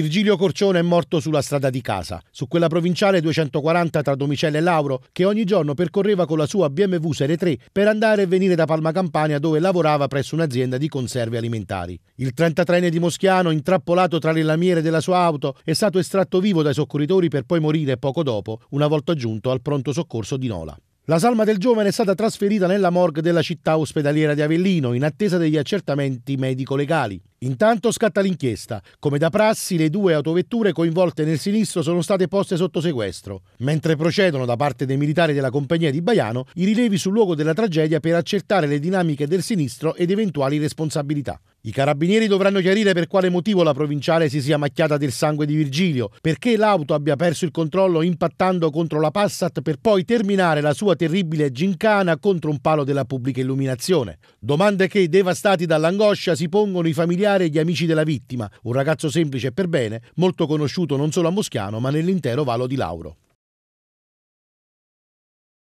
Virgilio Corcione è morto sulla strada di casa, su quella provinciale 240 tra Domicella e Lauro, che ogni giorno percorreva con la sua BMW Serie 3 per andare e venire da Palma Campania dove lavorava presso un'azienda di conserve alimentari. Il 33enne di Moschiano, intrappolato tra le lamiere della sua auto, è stato estratto vivo dai soccorritori per poi morire poco dopo, una volta giunto al pronto soccorso di Nola. La salma del giovane è stata trasferita nella morgue della città ospedaliera di Avellino in attesa degli accertamenti medico-legali. Intanto scatta l'inchiesta. Come da prassi, le due autovetture coinvolte nel sinistro sono state poste sotto sequestro. Mentre procedono da parte dei militari della compagnia di Baiano i rilevi sul luogo della tragedia per accertare le dinamiche del sinistro ed eventuali responsabilità. I carabinieri dovranno chiarire per quale motivo la provinciale si sia macchiata del sangue di Virgilio, perché l'auto abbia perso il controllo impattando contro la Passat per poi terminare la sua terribile gincana contro un palo della pubblica illuminazione. Domande che, devastati dall'angoscia, si pongono i familiari e gli amici della vittima, un ragazzo semplice e per bene, molto conosciuto non solo a Moschiano ma nell'intero Valo di Lauro.